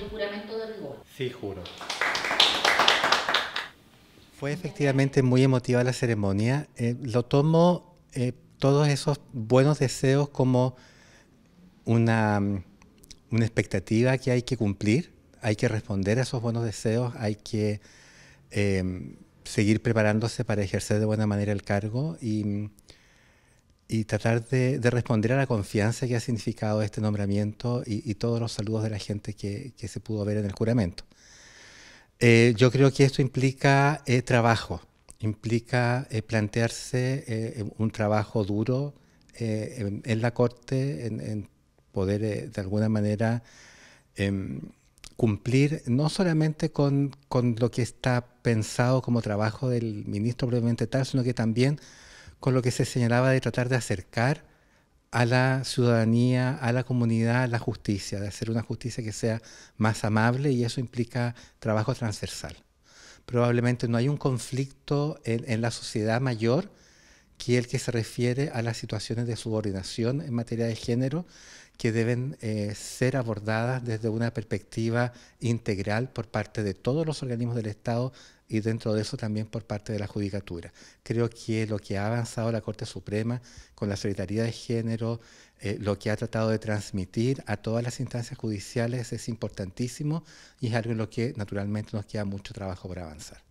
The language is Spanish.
de Sí, juro. Fue efectivamente muy emotiva la ceremonia. Eh, lo tomo eh, todos esos buenos deseos como una, mm, una expectativa que hay que cumplir, hay que responder a esos buenos deseos, hay que eh, seguir preparándose para ejercer de buena manera el cargo y mm, y tratar de, responder a la confianza que ha significado este nombramiento y, todos los saludos de la gente que, se pudo ver en el juramento. Eh, yo creo que esto implica eh, trabajo, implica eh, plantearse un trabajo duro en, la corte, en, poder de alguna manera em, cumplir no solamente con, con lo que está pensado como trabajo del ministro probablemente tal, sino que también con lo que se señalaba de tratar de acercar a la ciudadanía, a la comunidad, a la justicia, de hacer una justicia que sea más amable y eso implica trabajo transversal. Probablemente no hay un conflicto en, en la sociedad mayor que el que se refiere a las situaciones de subordinación en materia de género que deben eh, ser abordadas desde una perspectiva integral por parte de todos los organismos del Estado y dentro de eso también por parte de la Judicatura. Creo que lo que ha avanzado la Corte Suprema con la Secretaría de Género, eh, lo que ha tratado de transmitir a todas las instancias judiciales es importantísimo y es algo en lo que naturalmente nos queda mucho trabajo por avanzar.